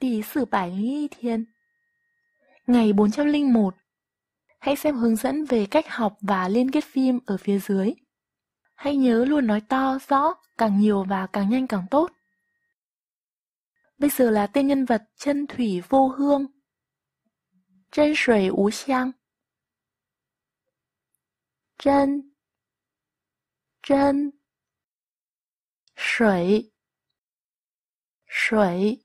第四百零一 thiên. Ngày 401 Hãy xem hướng dẫn về cách học và liên kết phim ở phía dưới. Hãy nhớ luôn nói to, rõ, càng nhiều và càng nhanh càng tốt. Bây giờ là tên nhân vật chân thủy vô hương. Chân thủy vô hương Chân Chân Thủy Thủy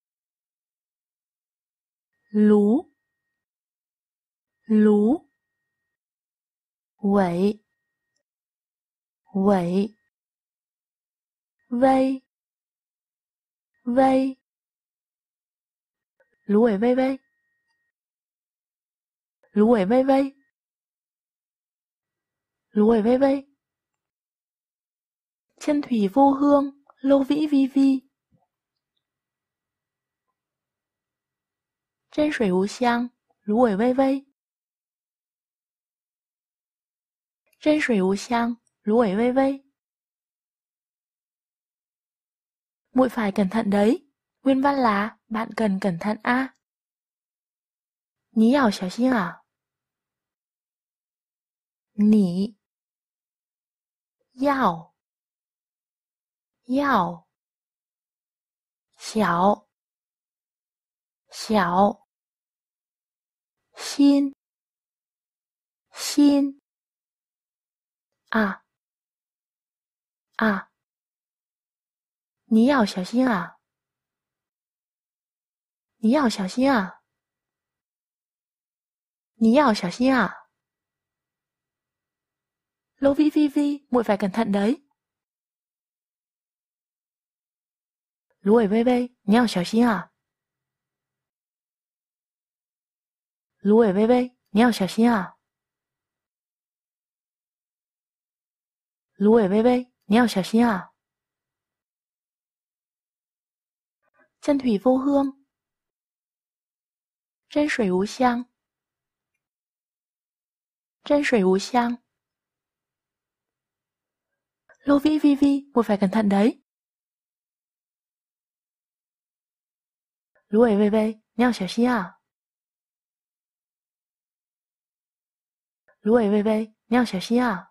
lú lú vậy vậy vây vây lú ấy vây vây lú ấy vây vây lú ấy vây vây chân thủy vô hương lô vĩ vi vi 真水无香，芦苇微微。真水无香，芦苇微微。Muội phải cẩn thận đấy. Nguyên văn là bạn cần cẩn thận a. 你要小心啊。你，要，要，小，小。心心啊啊！你要小心啊！你要小心啊！你要小心啊！l o 微 V V V，要谨慎 đấy。芦苇微微，你要小心啊！芦苇微微，你要小心啊！芦苇微微，你要小心啊！真水无香，真水无香，真水无香。露薇薇薇，务必谨慎 đấy。芦苇微微，你要小心啊！芦苇微微，你要小心啊！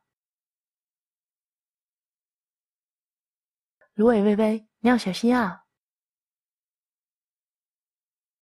芦苇微微，你要小心啊！